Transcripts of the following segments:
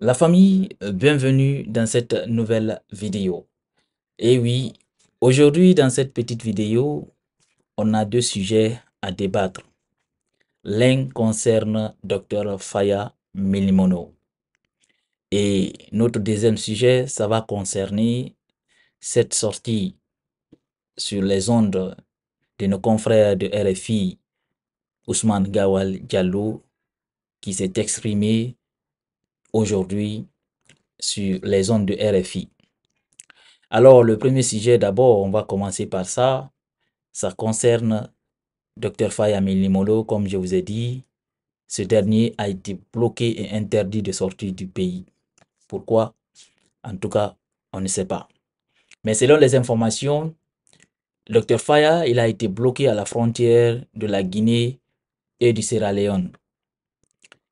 La famille, euh, bienvenue dans cette nouvelle vidéo. Et eh oui, aujourd'hui dans cette petite vidéo, on a deux sujets à débattre. L'un concerne Dr Faya Milimono. Et notre deuxième sujet, ça va concerner cette sortie sur les ondes de nos confrères de RFI, Ousmane Gawal Diallo, qui s'est exprimé aujourd'hui sur les zones de RFI. Alors, le premier sujet, d'abord, on va commencer par ça. Ça concerne Dr Faya Limolo, comme je vous ai dit. Ce dernier a été bloqué et interdit de sortir du pays. Pourquoi En tout cas, on ne sait pas. Mais selon les informations, Dr Faya, il a été bloqué à la frontière de la Guinée et du Sierra Leone.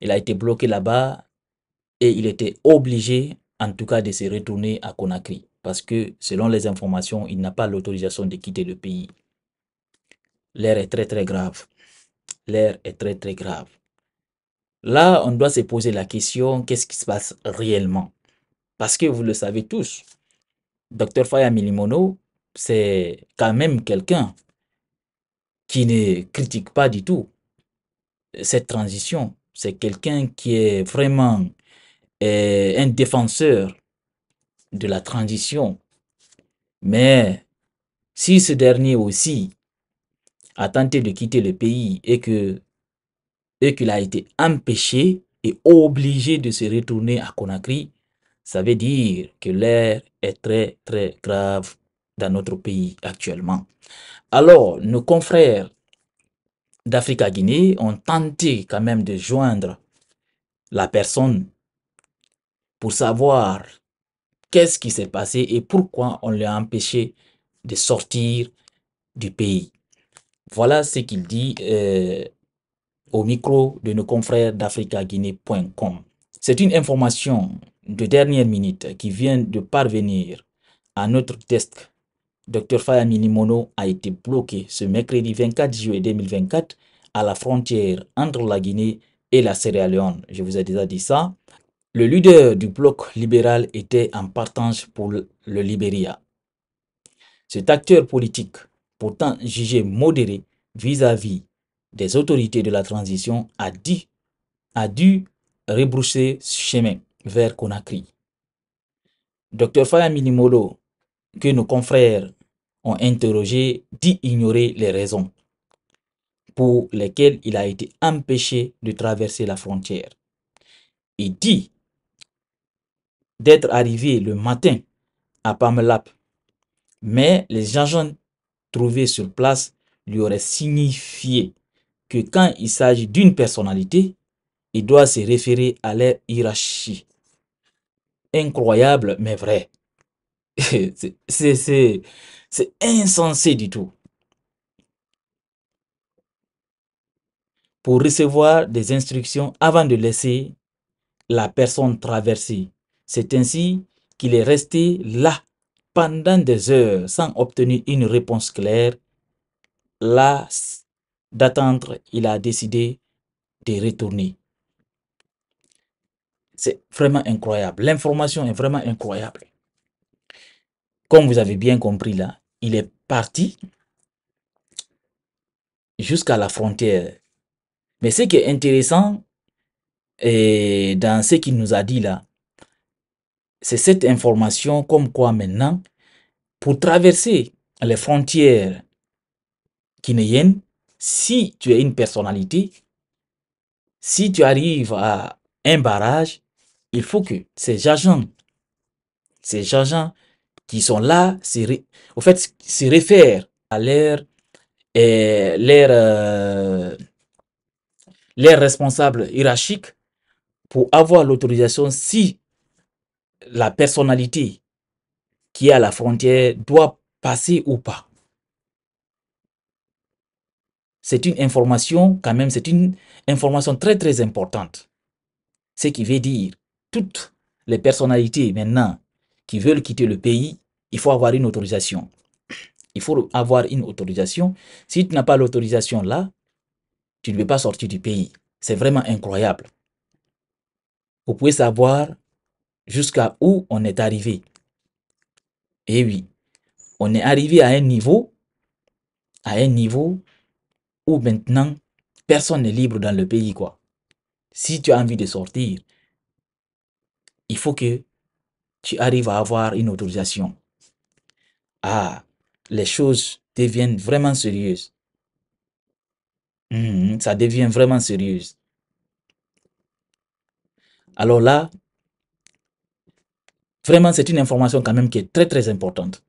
Il a été bloqué là-bas et il était obligé, en tout cas, de se retourner à Conakry parce que, selon les informations, il n'a pas l'autorisation de quitter le pays. L'air est très, très grave. L'air est très, très grave. Là, on doit se poser la question, qu'est-ce qui se passe réellement Parce que vous le savez tous, Dr Faya Milimono, c'est quand même quelqu'un qui ne critique pas du tout cette transition. C'est quelqu'un qui est vraiment un défenseur de la transition. Mais si ce dernier aussi a tenté de quitter le pays et que et qu'il a été empêché et obligé de se retourner à Conakry, ça veut dire que l'air est très très grave dans notre pays actuellement. Alors, nos confrères à Guinée ont tenté quand même de joindre la personne pour savoir qu'est-ce qui s'est passé et pourquoi on l'a empêché de sortir du pays. Voilà ce qu'il dit euh, au micro de nos confrères d'AfricaGuinée.com. C'est une information de dernière minute qui vient de parvenir à notre test. Dr Fayamini Mono a été bloqué ce mercredi 24 juillet 2024 à la frontière entre la Guinée et la Sierra Leone. Je vous ai déjà dit ça. Le leader du bloc libéral était en partage pour le Libéria. Cet acteur politique, pourtant jugé modéré vis-à-vis des autorités de la transition, a, dit, a dû rebrousser ce chemin vers Conakry. Dr Faya Minimolo, que nos confrères ont interrogé, dit ignorer les raisons pour lesquelles il a été empêché de traverser la frontière. Il dit d'être arrivé le matin à Pamelap, mais les agents trouvés sur place lui auraient signifié que quand il s'agit d'une personnalité, il doit se référer à l'air hiérarchie. Incroyable, mais vrai. C'est insensé du tout. Pour recevoir des instructions avant de laisser la personne traverser, c'est ainsi qu'il est resté là pendant des heures sans obtenir une réponse claire. Là d'attendre, il a décidé de retourner. C'est vraiment incroyable. L'information est vraiment incroyable. Comme vous avez bien compris là, il est parti jusqu'à la frontière. Mais ce qui est intéressant dans ce qu'il nous a dit là, c'est cette information comme quoi maintenant, pour traverser les frontières guinéennes, si tu es une personnalité, si tu arrives à un barrage, il faut que ces agents, ces agents qui sont là, au fait, se réfèrent à l'air et leur, euh, euh, leur responsable hiérarchique pour avoir l'autorisation si la personnalité qui est à la frontière doit passer ou pas. C'est une information quand même, c'est une information très très importante. Ce qui veut dire, toutes les personnalités maintenant qui veulent quitter le pays, il faut avoir une autorisation. Il faut avoir une autorisation. Si tu n'as pas l'autorisation là, tu ne peux pas sortir du pays. C'est vraiment incroyable. Vous pouvez savoir jusqu'à où on est arrivé. Eh oui, on est arrivé à un niveau, à un niveau où maintenant personne n'est libre dans le pays, quoi. Si tu as envie de sortir, il faut que tu arrives à avoir une autorisation. Ah, les choses deviennent vraiment sérieuses. Hmm, ça devient vraiment sérieux. Alors là, Vraiment, c'est une information quand même qui est très, très importante.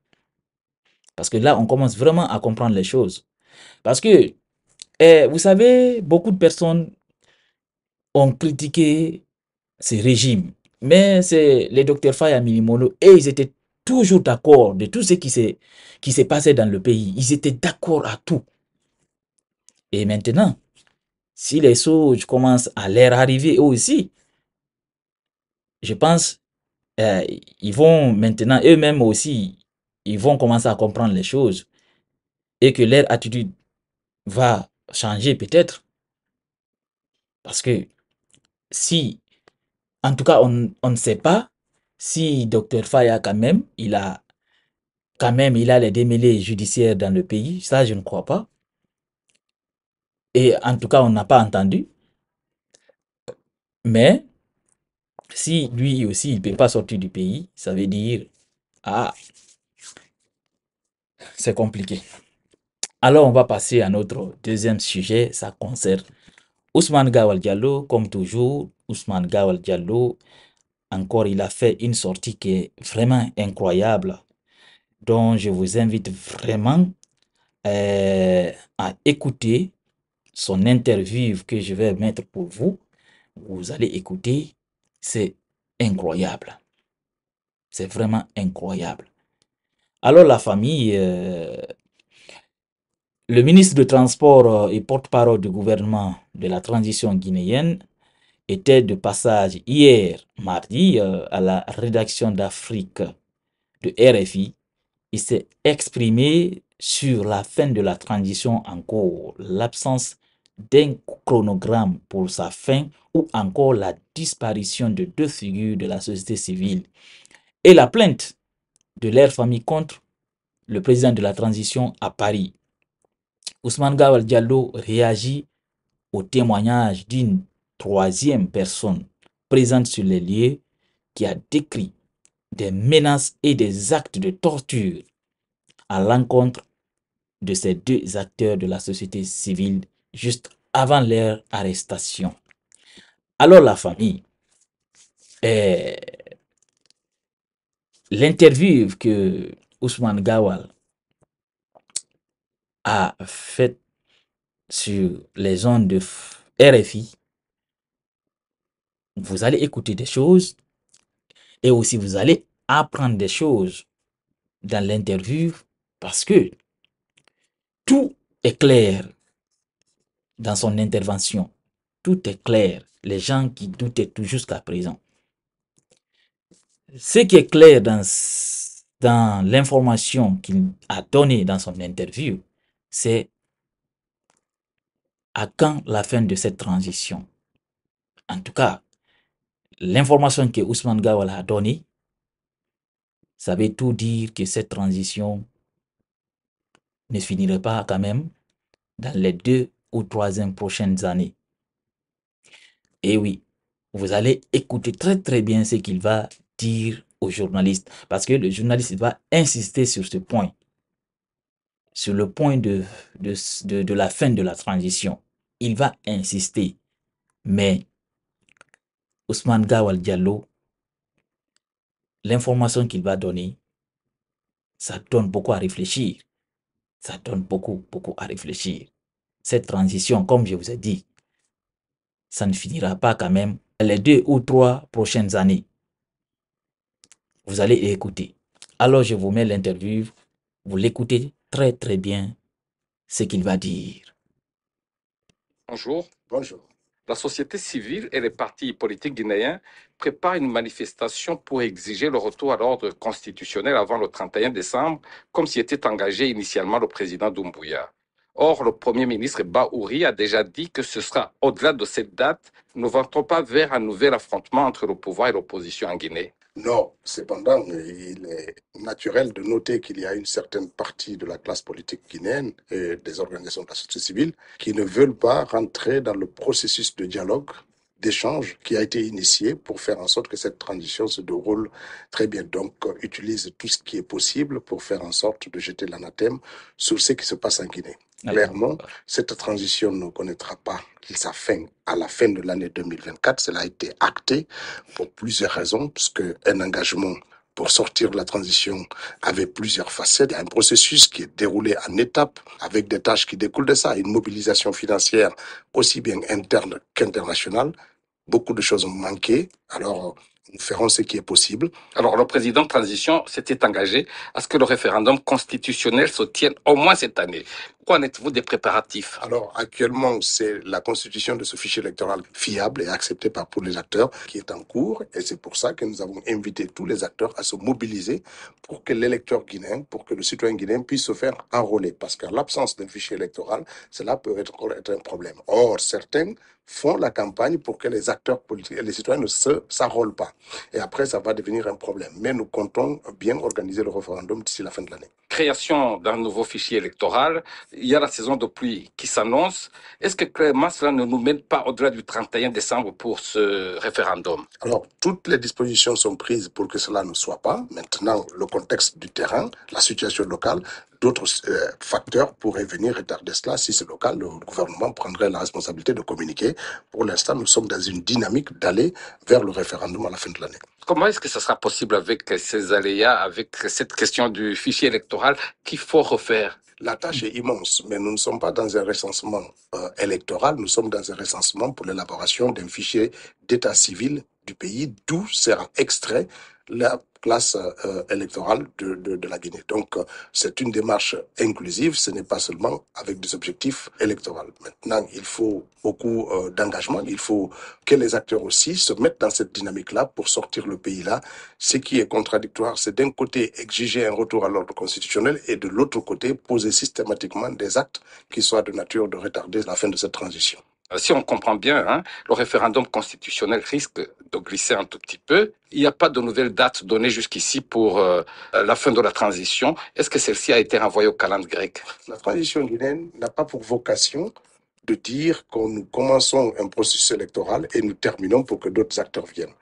Parce que là, on commence vraiment à comprendre les choses. Parce que, eh, vous savez, beaucoup de personnes ont critiqué ces régimes. Mais c'est les docteurs Faya Milimolo et ils étaient toujours d'accord de tout ce qui s'est, qui passé dans le pays. Ils étaient d'accord à tout. Et maintenant, si les choses commencent à leur arriver eux aussi, je pense euh, ils vont maintenant eux-mêmes aussi, ils vont commencer à comprendre les choses et que leur attitude va changer peut-être. Parce que si, en tout cas, on, ne sait pas si Dr Faya quand même, il a quand même, il a les démêlés judiciaires dans le pays, ça je ne crois pas. Et en tout cas, on n'a pas entendu. Mais si lui aussi, il ne peut pas sortir du pays, ça veut dire, ah, c'est compliqué. Alors, on va passer à notre deuxième sujet, ça concerne Ousmane Gawal Diallo, comme toujours, Ousmane Gawal Diallo, encore, il a fait une sortie qui est vraiment incroyable, Donc, je vous invite vraiment euh, à écouter son interview que je vais mettre pour vous. Vous allez écouter c'est incroyable. C'est vraiment incroyable. Alors la famille, euh, le ministre de Transport euh, et porte-parole du gouvernement de la transition guinéenne était de passage hier, mardi, euh, à la rédaction d'Afrique de RFI. Il s'est exprimé sur la fin de la transition en cours, l'absence d'un chronogramme pour sa fin ou encore la disparition de deux figures de la société civile. Et la plainte de leur famille contre le président de la transition à Paris. Ousmane Gawal Diallo réagit au témoignage d'une troisième personne présente sur les lieux qui a décrit des menaces et des actes de torture à l'encontre de ces deux acteurs de la société civile juste avant leur arrestation. Alors la famille, euh, l'interview que Ousmane Gawal a faite sur les ondes de RFI, vous allez écouter des choses et aussi vous allez apprendre des choses dans l'interview parce que tout est clair dans son intervention. Tout est clair. Les gens qui doutaient tout jusqu'à présent. Ce qui est clair dans, dans l'information qu'il a donnée dans son interview, c'est à quand la fin de cette transition. En tout cas, l'information que Ousmane Gawala a donnée, ça veut tout dire que cette transition ne finirait pas quand même dans les deux troisième prochaines années. Et eh oui, vous allez écouter très très bien ce qu'il va dire au journaliste, parce que le journaliste va insister sur ce point, sur le point de, de, la fin de la transition. Il va insister, mais Ousmane Gawal Diallo, l'information qu'il va donner, ça donne beaucoup à réfléchir. Ça donne beaucoup, beaucoup à réfléchir cette transition, comme je vous ai dit, ça ne finira pas quand même les deux ou trois prochaines années. Vous allez écouter. Alors je vous mets l'interview, vous l'écoutez très très bien ce qu'il va dire. Bonjour. Bonjour. La société civile et les partis politiques guinéens préparent une manifestation pour exiger le retour à l'ordre constitutionnel avant le 31 décembre, comme s'y était engagé initialement le président Doumbouya. Or, le Premier ministre Bahouri a déjà dit que ce sera au-delà de cette date. Ne va pas vers un nouvel affrontement entre le pouvoir et l'opposition en Guinée Non. Cependant, il est naturel de noter qu'il y a une certaine partie de la classe politique guinéenne et des organisations de la société civile qui ne veulent pas rentrer dans le processus de dialogue d'échange qui a été initié pour faire en sorte que cette transition se déroule très bien. Donc, utilise tout ce qui est possible pour faire en sorte de jeter l'anathème sur ce qui se passe en Guinée. Clairement, cette transition ne connaîtra pas sa fin à la fin de l'année 2024. Cela a été acté pour plusieurs raisons, puisque un engagement pour sortir de la transition avait plusieurs facettes. un processus qui est déroulé en étapes avec des tâches qui découlent de ça, une mobilisation financière aussi bien interne qu'internationale. Beaucoup de choses ont manqué. Alors, nous ferons ce qui est possible. Alors, le président de transition s'était engagé à ce que le référendum constitutionnel se tienne au moins cette année. en êtes-vous des préparatifs Alors, actuellement, c'est la constitution de ce fichier électoral fiable et accepté par tous les acteurs qui est en cours. Et c'est pour ça que nous avons invité tous les acteurs à se mobiliser pour que l'électeur guinéen, pour que le citoyen guinéen puisse se faire enrôler. Parce qu'en l'absence d'un fichier électoral, cela peut être, être un problème. Or, certains font la campagne pour que les acteurs politiques et les citoyens ne s'enrôlent pas. Et après, ça va devenir un problème. Mais nous comptons bien organiser le référendum d'ici la fin de l'année. Création d'un nouveau fichier électoral, il y a la saison de pluie qui s'annonce. Est-ce que clairement cela ne nous mène pas au-delà du 31 décembre pour ce référendum Alors, toutes les dispositions sont prises pour que cela ne soit pas. Maintenant, le contexte du terrain, la situation locale d'autres euh, facteurs pourraient venir retarder cela. Si c'est le le gouvernement prendrait la responsabilité de communiquer. Pour l'instant, nous sommes dans une dynamique d'aller vers le référendum à la fin de l'année. Comment est-ce que ça sera possible avec ces aléas, avec cette question du fichier électoral qu'il faut refaire la tâche est immense, mais nous ne sommes pas dans un recensement euh, électoral, nous sommes dans un recensement pour l'élaboration d'un fichier d'état civil du pays, d'où sera extrait la classe euh, électorale de, de, de, la Guinée. Donc, euh, c'est une démarche inclusive, ce n'est pas seulement avec des objectifs électoraux. Maintenant, il faut beaucoup euh, d'engagement, il faut que les acteurs aussi se mettent dans cette dynamique-là pour sortir le pays-là. Ce qui est contradictoire, c'est d'un côté exiger un retour à l'ordre constitutionnel et de l'autre côté poser systématiquement des actes qui soient de nature de retarder la fin de cette transition. Euh, si on comprend bien, hein, le référendum constitutionnel risque de glisser un tout petit peu. Il n'y a pas de nouvelle date donnée jusqu'ici pour euh, la fin de la transition. Est-ce que celle-ci a été renvoyée au calendrier grec La transition guinéenne n'a pas pour vocation de dire que nous commençons un processus électoral et nous terminons pour que d'autres acteurs viennent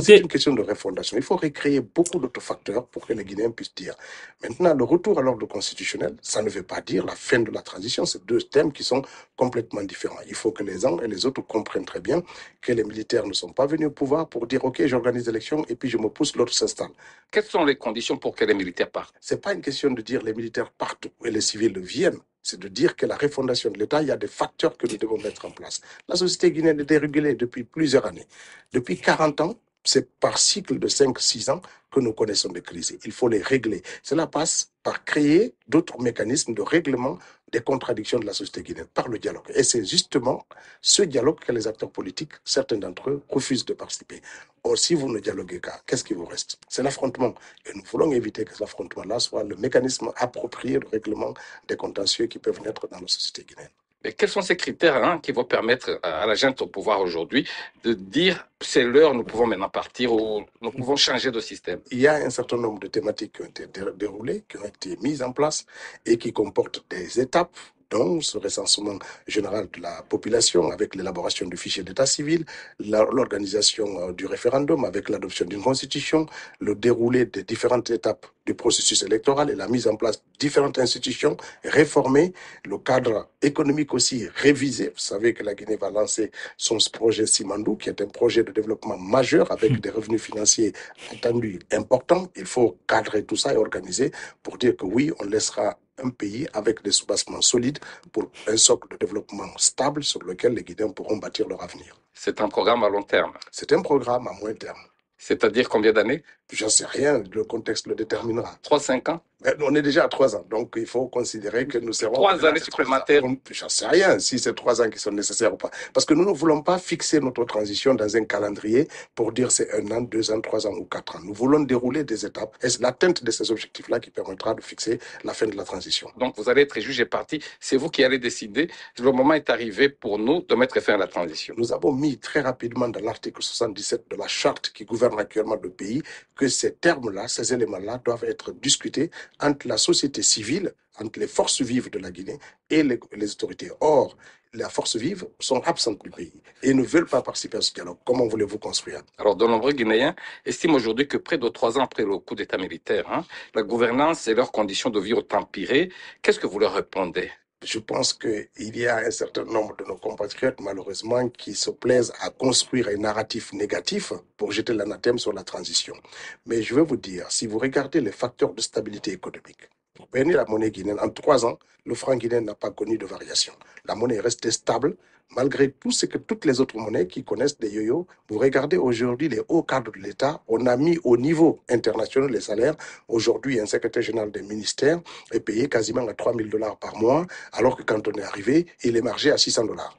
c'est une question de refondation. Il faut recréer beaucoup d'autres facteurs pour que les Guinéens puissent dire. Maintenant, le retour à l'ordre constitutionnel, ça ne veut pas dire la fin de la transition. C'est deux thèmes qui sont complètement différents. Il faut que les uns et les autres comprennent très bien que les militaires ne sont pas venus au pouvoir pour dire OK, j'organise l'élection et puis je me pousse, l'autre s'installe. Quelles sont les conditions pour que les militaires partent C'est pas une question de dire les militaires partent et les civils viennent c'est de dire que la refondation de l'État, il y a des facteurs que nous devons mettre en place. La société guinéenne est dérégulée depuis plusieurs années. Depuis 40 ans, c'est par cycle de 5-6 ans que nous connaissons des crises. Il faut les régler. Cela passe par créer d'autres mécanismes de règlement des contradictions de la société guinéenne par le dialogue. Et c'est justement ce dialogue que les acteurs politiques, certains d'entre eux, refusent de participer. Or, si vous ne dialoguez pas, qu'est-ce qui vous reste C'est l'affrontement. Et nous voulons éviter que cet affrontement-là soit le mécanisme approprié de règlement des contentieux qui peuvent naître dans la société guinéenne. Mais quels sont ces critères hein, qui vont permettre à la gente au pouvoir aujourd'hui de dire c'est l'heure, nous pouvons maintenant partir ou nous pouvons changer de système Il y a un certain nombre de thématiques qui ont été déroulées, qui ont été mises en place et qui comportent des étapes dont ce recensement général de la population avec l'élaboration du fichier d'état civil, l'organisation euh, du référendum avec l'adoption d'une constitution, le déroulé des différentes étapes du processus électoral et la mise en place de différentes institutions réformées, le cadre économique aussi révisé. Vous savez que la Guinée va lancer son projet Simandou, qui est un projet de développement majeur avec hmm. des revenus financiers attendus importants. Il faut cadrer tout ça et organiser pour dire que oui, on laissera un pays avec des sous solides pour un socle de développement stable sur lequel les Guinéens pourront bâtir leur avenir. C'est un programme à long terme. C'est un programme à moyen terme. C'est-à-dire combien d'années J'en sais rien, le contexte le déterminera. 3-5 ans eh, on est déjà à trois ans, donc il faut considérer que nous serons... Trois années supplémentaires. J'en sais rien si c'est trois ans qui sont nécessaires ou pas. Parce que nous ne voulons pas fixer notre transition dans un calendrier pour dire c'est un an, deux ans, trois ans ou quatre ans. Nous voulons dérouler des étapes et c'est l'atteinte de ces objectifs-là qui permettra de fixer la fin de la transition. Donc vous allez être jugé parti, c'est vous qui allez décider. Le moment est arrivé pour nous de mettre fin à la transition. Nous avons mis très rapidement dans l'article 77 de la charte qui gouverne actuellement le pays que ces termes-là, ces éléments-là doivent être discutés entre la société civile, entre les forces vives de la Guinée et les, autorités. Or, les forces vives sont absentes du pays et ne veulent pas participer à ce dialogue. Comment voulez-vous construire Alors, de nombreux Guinéens estiment aujourd'hui que près de trois ans après le coup d'État militaire, hein, la gouvernance et leurs conditions de vie ont empiré. Qu'est-ce que vous leur répondez je pense qu'il y a un certain nombre de nos compatriotes, malheureusement, qui se plaisent à construire un narratif négatif pour jeter l'anathème sur la transition. Mais je veux vous dire, si vous regardez les facteurs de stabilité économique, pour gagner la monnaie guinéenne, en trois ans, le franc guinéen n'a pas connu de variation. La monnaie est restée stable Malgré tout, c'est que toutes les autres monnaies qui connaissent des yo-yo, vous regardez aujourd'hui les hauts cadres de l'État, on a mis au niveau international les salaires. Aujourd'hui, un secrétaire général des ministères est payé quasiment à 3 000 dollars par mois, alors que quand on est arrivé, il est margé à 600 dollars.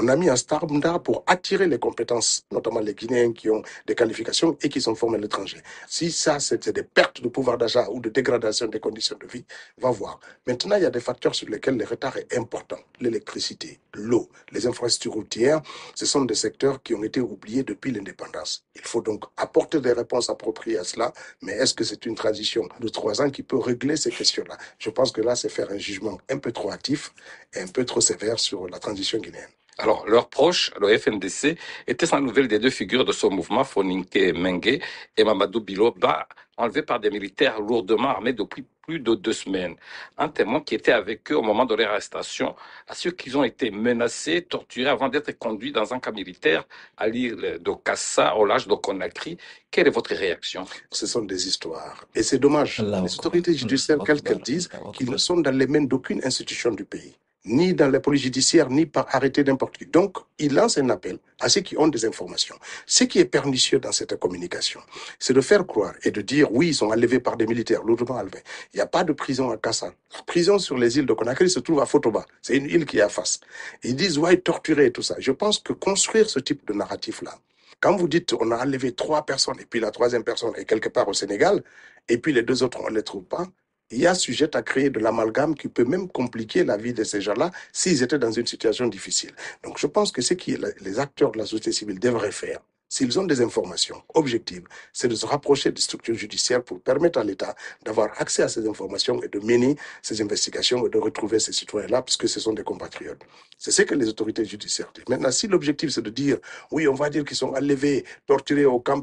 On a mis un standard pour attirer les compétences, notamment les Guinéens qui ont des qualifications et qui sont formés à l'étranger. Si ça, c'est des pertes de pouvoir d'achat ou de dégradation des conditions de vie, va voir. Maintenant, il y a des facteurs sur lesquels le retard est important. L'électricité, l'eau, les infrastructures routières, ce sont des secteurs qui ont été oubliés depuis l'indépendance. Il faut donc apporter des réponses appropriées à cela, mais est-ce que c'est une transition de trois ans qui peut régler ces questions-là Je pense que là, c'est faire un jugement un peu trop hâtif et un peu trop sévère sur la transition guinéenne. Alors, leur proche, le FNDC, était sans nouvelle des deux figures de ce mouvement, Foninke Menge et Mamadou Biloba, enlevés par des militaires lourdement armés depuis plus de deux semaines. Un témoin qui était avec eux au moment de leur arrestation assure qu'ils ont été menacés, torturés avant d'être conduits dans un camp militaire à l'île de Kassa, au large de Conakry. Quelle est votre réaction Ce sont des histoires. Et c'est dommage. Les autorités judiciaires, qu'elles disent, qu'ils ne sont dans les mains d'aucune institution du pays ni dans les polices judiciaires, ni par arrêté n'importe qui. Donc, il lance un appel à ceux qui ont des informations. Ce qui est pernicieux dans cette communication, c'est de faire croire et de dire, oui, ils sont enlevés par des militaires lourdement enlevés. Il n'y a pas de prison à Kassan. La prison sur les îles de Conakry se trouve à Fotoba. C'est une île qui est à face. Ils disent, ouais, torturés et tout ça. Je pense que construire ce type de narratif-là, quand vous dites on a enlevé trois personnes et puis la troisième personne est quelque part au Sénégal et puis les deux autres on ne les trouve pas, il y a sujet à créer de l'amalgame qui peut même compliquer la vie de ces gens-là s'ils étaient dans une situation difficile. Donc je pense que ce que les acteurs de la société civile devraient faire, s'ils ont des informations objectives, c'est de se rapprocher des structures judiciaires pour permettre à l'État d'avoir accès à ces informations et de mener ces investigations et de retrouver ces citoyens-là, puisque ce sont des compatriotes. C'est ce que les autorités judiciaires disent. Maintenant, si l'objectif c'est de dire, oui, on va dire qu'ils sont enlevés, torturés au, camp,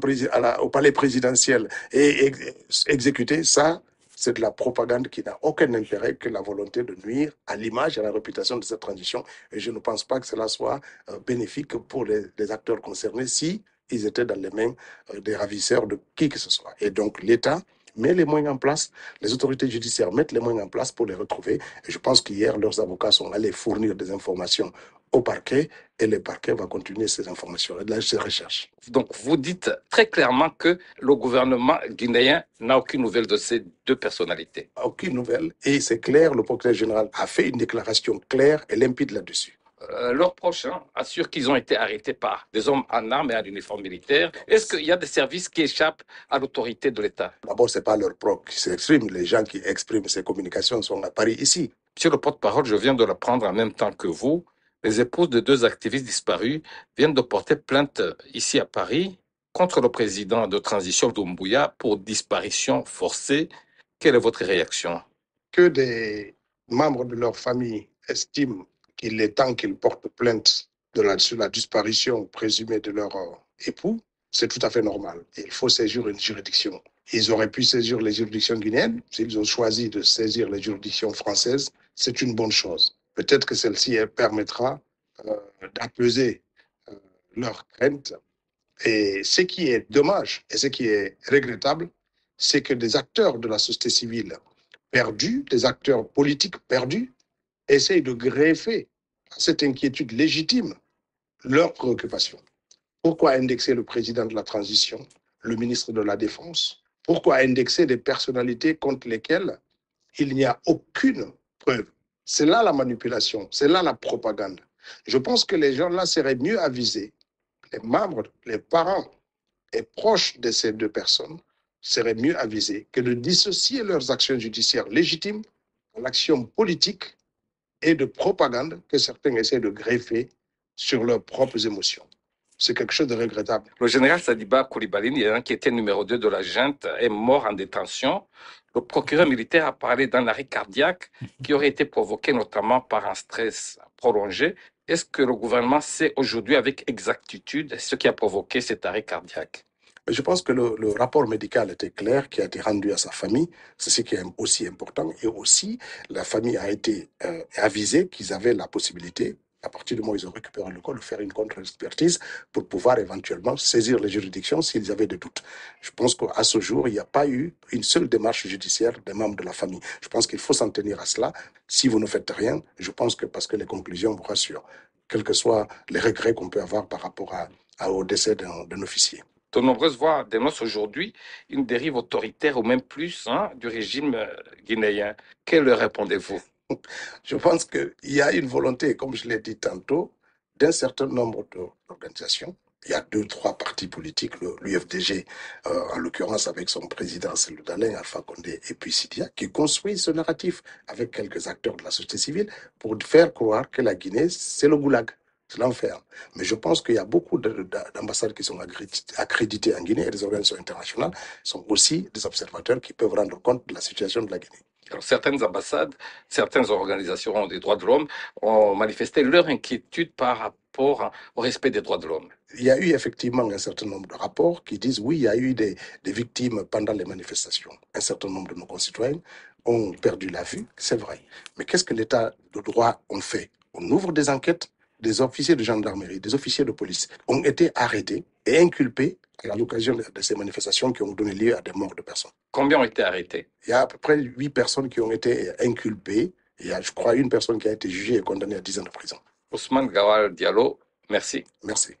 au palais présidentiel et exécutés, ça, c'est de la propagande qui n'a aucun intérêt que la volonté de nuire à l'image et à la réputation de cette transition. Et je ne pense pas que cela soit euh, bénéfique pour les, acteurs concernés si ils étaient dans les mains euh, des ravisseurs de qui que ce soit. Et donc l'État met les moyens en place, les autorités judiciaires mettent les moyens en place pour les retrouver. Et je pense qu'hier, leurs avocats sont allés fournir des informations au parquet et le parquet va continuer ces informations-là, ces recherches. Donc vous dites très clairement que le gouvernement guinéen n'a aucune nouvelle de ces deux personnalités. Aucune nouvelle. Et c'est clair, le procureur général a fait une déclaration claire et limpide là-dessus. Euh, leur prochain assure qu'ils ont été arrêtés par des hommes en armes et en uniforme militaire. Est-ce qu'il y a des services qui échappent à l'autorité de l'État D'abord, ce n'est pas leur propre qui s'exprime. Les gens qui expriment ces communications sont à Paris ici. Monsieur le porte-parole, je viens de prendre en même temps que vous les épouses de deux activistes disparus viennent de porter plainte ici à Paris contre le président de transition Doumbouya pour disparition forcée. Quelle est votre réaction Que des membres de leur famille estiment qu'il est temps qu'ils portent plainte de sur la disparition présumée de leur euh, époux, c'est tout à fait normal. Il faut saisir une juridiction. Ils auraient pu saisir les juridictions guinéennes. S'ils ont choisi de saisir les juridictions françaises, c'est une bonne chose. Peut-être que celle-ci permettra euh, d'apaiser euh, leurs craintes. Et ce qui est dommage et ce qui est regrettable, c'est que des acteurs de la société civile perdus, des acteurs politiques perdus, essayent de greffer à cette inquiétude légitime leurs préoccupations. Pourquoi indexer le président de la transition, le ministre de la Défense Pourquoi indexer des personnalités contre lesquelles il n'y a aucune preuve c'est là la manipulation, c'est là la propagande. Je pense que les gens là seraient mieux avisés, les membres, les parents et proches de ces deux personnes seraient mieux avisés que de dissocier leurs actions judiciaires légitimes de l'action politique et de propagande que certains essaient de greffer sur leurs propres émotions. C'est quelque chose de regrettable. Le général Sadiba Koulibaly, qui était numéro 2 de la junte, est mort en détention. Le procureur militaire a parlé d'un arrêt cardiaque qui aurait été provoqué notamment par un stress prolongé. Est-ce que le gouvernement sait aujourd'hui avec exactitude ce qui a provoqué cet arrêt cardiaque je pense que le, rapport médical était clair, qui a été rendu à sa famille. C'est ce qui est aussi important. Et aussi, la famille a été euh, avisée qu'ils avaient la possibilité à partir du moment où ils ont récupéré le code, faire une contre-expertise pour pouvoir éventuellement saisir les juridictions s'ils avaient des doutes. Je pense qu'à ce jour, il n'y a pas eu une seule démarche judiciaire des membres de la famille. Je pense qu'il faut s'en tenir à cela. Si vous ne faites rien, je pense que parce que les conclusions vous rassurent, quels que soient les regrets qu'on peut avoir par rapport au décès d'un officier de nombreuses voix dénoncent aujourd'hui une dérive autoritaire ou même plus hein, du régime euh, guinéen. Que leur répondez-vous je pense qu'il y a une volonté, comme je l'ai dit tantôt, d'un certain nombre d'organisations. Il y a deux, trois partis politiques, l'UFDG, euh, en l'occurrence avec son président Dalin, Alpha Condé et puis Sidia, qui construisent ce narratif avec quelques acteurs de la société civile pour faire croire que la Guinée, c'est le goulag c'est l'enfer. Mais je pense qu'il y a beaucoup d'ambassades qui sont accréditées en Guinée et des organisations internationales sont aussi des observateurs qui peuvent rendre compte de la situation de la Guinée certaines ambassades, certaines organisations des droits de l'homme ont manifesté leur inquiétude par rapport au respect des droits de l'homme. Il y a eu effectivement un certain nombre de rapports qui disent oui, il y a eu des, victimes pendant les manifestations. Un certain nombre de nos concitoyens ont perdu la vue, c'est vrai. Mais qu'est-ce que l'État de droit a fait On ouvre des enquêtes, des officiers de gendarmerie, des officiers de police ont été arrêtés et inculpés à l'occasion de ces manifestations qui ont donné lieu à des morts de personnes. Combien ont été arrêtés Il y a à peu près huit personnes qui ont été inculpées. Il y a, je crois, une personne qui a été jugée et condamnée à 10 ans de prison. Ousmane Gawal Diallo, merci. Merci.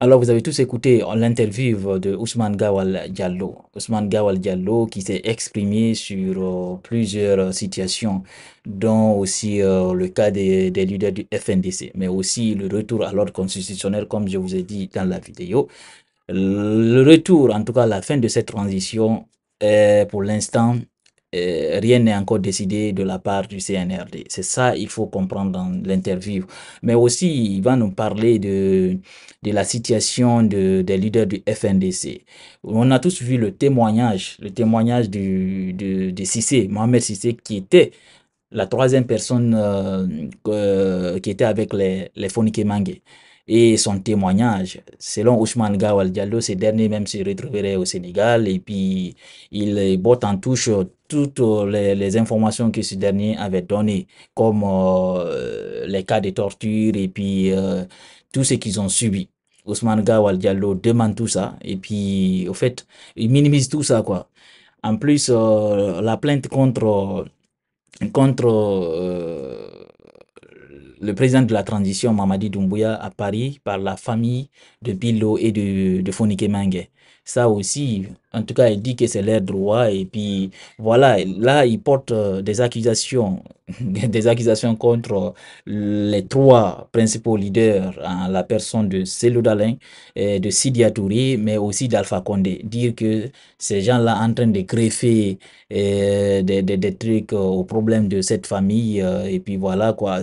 Alors, vous avez tous écouté l'interview de Ousmane Gawal Diallo. Ousmane Gawal Diallo qui s'est exprimé sur euh, plusieurs situations, dont aussi euh, le cas des, des, leaders du FNDC, mais aussi le retour à l'ordre constitutionnel, comme je vous ai dit dans la vidéo. Le retour, en tout cas la fin de cette transition, euh, pour l'instant, euh, rien n'est encore décidé de la part du CNRD. C'est ça, il faut comprendre dans l'interview. Mais aussi, il va nous parler de, la situation des leaders du FNDC. On a tous vu le témoignage, le témoignage de, de Sissé, Mohamed Sissé, qui était la troisième personne euh, qui était avec les, les Mangue et son témoignage. Selon Ousmane Gawal Diallo, ce dernier même se retrouverait au Sénégal et puis il botte en touche toutes les, informations que ce dernier avait données, comme euh, les cas de torture et puis euh, tout ce qu'ils ont subi. Ousmane Gawal Diallo demande tout ça et puis au fait, il minimise tout ça quoi. En plus, euh, la plainte contre contre le président de la transition, Mamadi Doumbouya, à Paris par la famille de Bilo et de, de Fonike Ça aussi, en tout cas, il dit que c'est leur droit. Et puis, voilà, là, il porte euh, des accusations, des accusations contre les trois principaux leaders, la personne de Selou Dalin, de Sidia Touré, mais aussi d'Alpha Condé. Dire que ces gens-là en train de greffer euh, des, des, trucs aux euh, au problème de cette famille. et puis, voilà, quoi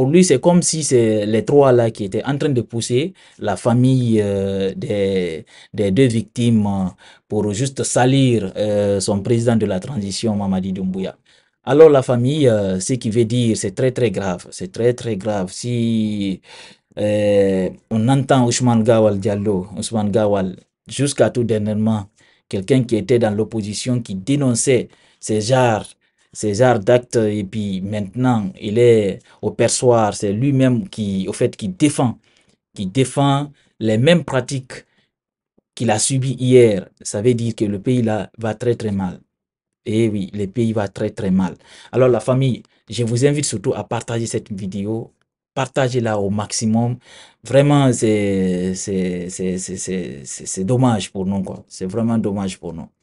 pour lui, c'est comme si c'est les trois là qui étaient en train de pousser la famille euh, des, deux victimes euh, pour juste salir euh, son président de la transition, Mamadi Doumbouya. Alors la famille, ce qui veut dire, c'est très très grave, c'est très très grave. Si on entend Ousmane Gawal Diallo, Ousmane Gawal, jusqu'à tout dernièrement, quelqu'un qui était dans l'opposition, qui dénonçait ces jars César Dacte Et puis maintenant, il est au perçoir, C'est lui-même qui, au fait, qui défend, qui défend les mêmes pratiques qu'il a subies hier. Ça veut dire que le pays là va très très mal. Et eh oui, le pays va très très mal. Alors la famille, je vous invite surtout à partager cette vidéo. Partagez-la au maximum. Vraiment, c'est dommage pour nous. C'est vraiment dommage pour nous.